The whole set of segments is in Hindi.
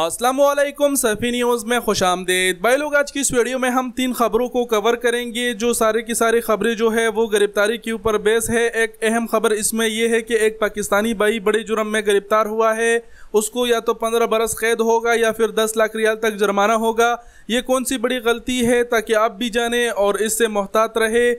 असलम सफ़ी न्यूज़ में खुश आमदेद भाई लोग आज की इस वीडियो में हम तीन खबरों को कवर करेंगे जो सारे की सारी खबरें जो है वो गिरफ्तारी के ऊपर बेस है एक अहम खबर इसमें यह है कि एक पाकिस्तानी भाई बड़े जुर्म में गिरफ्तार हुआ है उसको या तो पंद्रह बरस कैद होगा या फिर दस लाख रियाल तक जुर्माना होगा ये कौन सी बड़ी गलती है ताकि आप भी जाने और इससे मोहतात रहे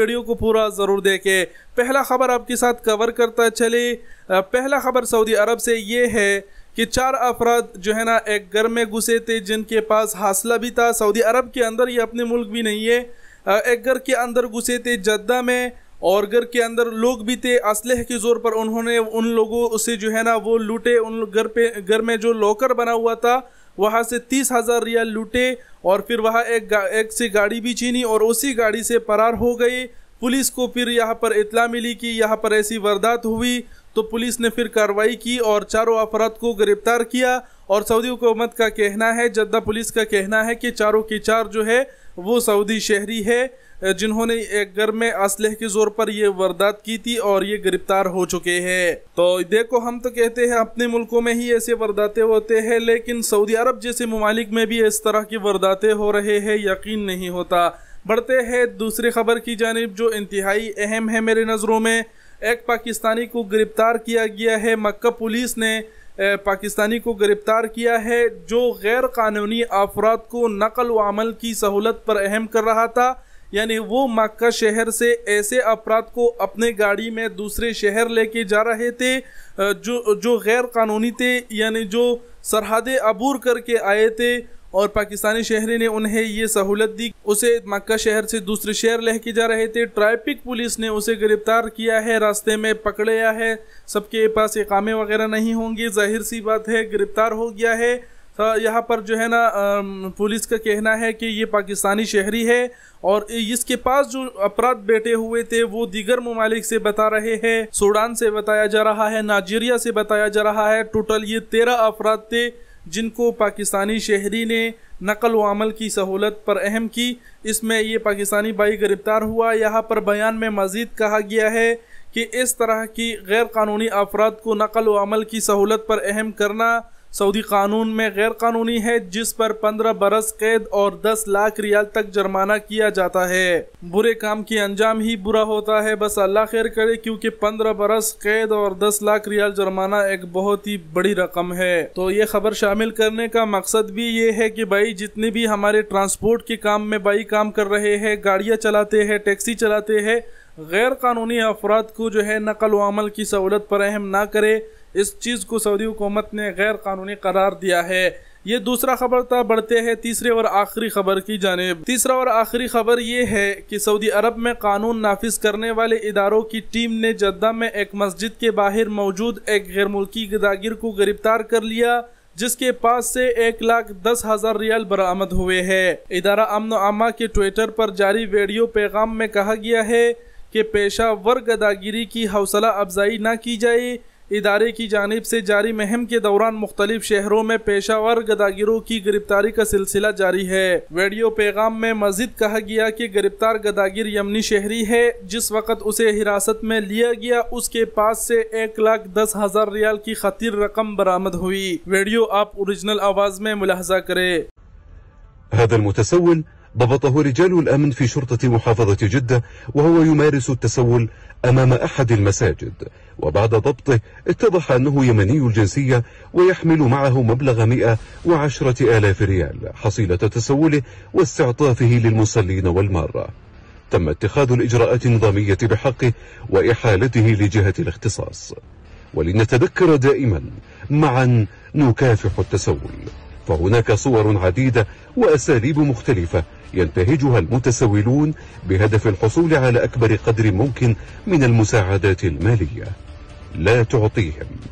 वीडियो को पूरा ज़रूर देखें पहला खबर आपके साथ कवर करता चले पहला खबर सऊदी अरब से ये है कि चार अफराद जो है ना एक घर में घुसे थे जिनके पास हासला भी था सऊदी अरब के अंदर ये अपने मुल्क भी नहीं है एक घर के अंदर घुसे थे जद्दा में और घर के अंदर लोग भी थे असलह के ज़ोर पर उन्होंने उन लोगों से जो है ना वो लूटे उन घर पे घर में जो लॉकर बना हुआ था वहाँ से तीस हज़ार रियाल लूटे और फिर वहाँ एक एक से गाड़ी भी छीनी और उसी गाड़ी से फरार हो गए पुलिस को फिर यहाँ पर इतला मिली कि यहाँ पर ऐसी वारदात हुई तो पुलिस ने फिर कार्रवाई की और चारों अफराद को गिरफ्तार किया और सऊदी हुकूमत का कहना है जद्दा पुलिस का कहना है कि चारों के चार जो है वो सऊदी शहरी है जिन्होंने एक घर में असलह के जोर पर ये वारदात की थी और ये गिरफ्तार हो चुके हैं तो देखो हम तो कहते हैं अपने मुल्कों में ही ऐसे वारदातें होते हैं लेकिन सऊदी अरब जैसे ममालिक में भी इस तरह की वारदातें हो रहे हैं यकीन नहीं होता बढ़ते हैं दूसरी खबर की जानब जो इंतहाई अहम है मेरे नज़रों में एक पाकिस्तानी को गिरफ्तार किया गया है मक्का पुलिस ने पाकिस्तानी को गिरफ्तार किया है जो गैर कानूनी अफराद को नकल व अमल की सहूलत पर अहम कर रहा था यानी वो मक्का शहर से ऐसे अफराद को अपने गाड़ी में दूसरे शहर लेके जा रहे थे जो जो गैर कानूनी थे यानी जो सरहदें अबूर करके आए थे और पाकिस्तानी शहरी ने उन्हें ये सहूलत दी उसे मक्का शहर से दूसरे शहर लेके जा रहे थे ट्रैफिक पुलिस ने उसे गिरफ्तार किया है रास्ते में पकड़ाया है सबके पास इकामे वगैरह नहीं होंगे जाहिर सी बात है गिरफ्तार हो गया है तो यहाँ पर जो है ना पुलिस का कहना है कि ये पाकिस्तानी शहरी है और इसके पास जो अपराध बैठे हुए थे वो दीगर ममालिक से बता रहे हैं सूडान से बताया जा रहा है नाइजीरिया से बताया जा रहा है टोटल ये तेरह अफराद थे जिनको पाकिस्तानी शहरी ने नकल व अमल की सहूलत पर अहम की इसमें ये पाकिस्तानी भाई गिरफ्तार हुआ यहाँ पर बयान में मज़ीद कहा गया है कि इस तरह की गैर कानूनी अफराद को नकल व अमल की सहूलत पर अहम करना सऊदी कानून में गैर कानूनी है जिस पर 15 बरस कैद और 10 लाख रियाल तक जुर्माना किया जाता है बुरे काम की अंजाम ही बुरा होता है बस अल्लाह खैर करे क्योंकि 15 बरस कैद और 10 लाख रियाल जुर्माना एक बहुत ही बड़ी रकम है तो ये खबर शामिल करने का मकसद भी ये है कि भाई जितने भी हमारे ट्रांसपोर्ट के काम में भाई काम कर रहे है गाड़ियाँ चलाते हैं टैक्सी चलाते हैं गैर कानूनी अफराद को जो है नकल वमल की सहूलत पर अहम ना करे इस चीज़ को सऊदी हुकूमत ने गैर कानूनी करार दिया है ये दूसरा खबर था बढ़ते हैं तीसरे और आखिरी खबर की जानब तीसरा और आखिरी खबर ये है कि सऊदी अरब में कानून नाफिज करने वाले इदारों की टीम ने जद्दा में एक मस्जिद के बाहर मौजूद एक गैर मुल्की गदागिर को गिरफ्तार कर लिया जिसके पास से एक लाख दस हजार रियाल बरामद हुए है इदारा अमन अमा के ट्विटर पर जारी वीडियो पैगाम में कहा गया है कि पेशा वर गदागिरी की हौसला अफजाई न की जाए इदारे की जानब से जारी महम के दौरान मुख्तलिफ शहरों में पेशा वर गदागिरों की गिरफ्तारी का सिलसिला जारी है वीडियो पैगाम में मजीद कहा गया कि गिरफ्तार गदागिर यमनी शहरी है जिस वक्त उसे हिरासत में लिया गया उसके पास से एक लाख दस हजार रियाल की खातिर रकम बरामद हुई वीडियो आप ओरिजिनल आवाज में मुलाहजा करे ضبطه رجال الأمن في شرطة محافظة جدة وهو يمارس التسول أمام أحد المساجد وبعد ضبطه اتضح أنه يمني الجنسية ويحمل معه مبلغ 110 آلاف ريال حصيلة تسوله واستعطافه للمصلين والمارة تم اتخاذ الإجراءات النظامية بحقه وإحالته لجهة الاختصاص ولنتذكر دائما معا نكافح التسول فهناك صور عديدة وأساليب مختلفة ينتهجها المتسولون بهدف الحصول على أكبر قدر ممكن من المساعدات المالية لا تعطيهم